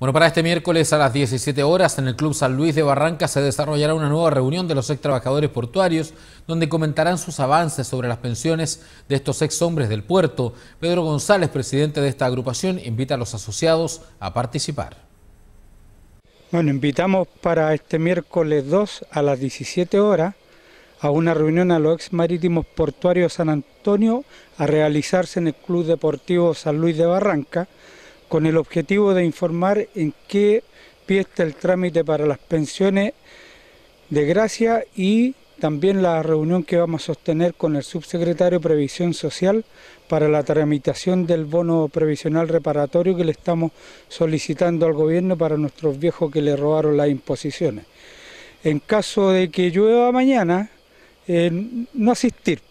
Bueno, para este miércoles a las 17 horas en el Club San Luis de Barranca se desarrollará una nueva reunión de los ex trabajadores portuarios donde comentarán sus avances sobre las pensiones de estos ex hombres del puerto. Pedro González, presidente de esta agrupación, invita a los asociados a participar. Bueno, invitamos para este miércoles 2 a las 17 horas a una reunión a los ex marítimos portuarios San Antonio a realizarse en el Club Deportivo San Luis de Barranca con el objetivo de informar en qué pie está el trámite para las pensiones de gracia y también la reunión que vamos a sostener con el subsecretario de Previsión Social para la tramitación del bono previsional reparatorio que le estamos solicitando al gobierno para nuestros viejos que le robaron las imposiciones. En caso de que llueva mañana, eh, no asistir,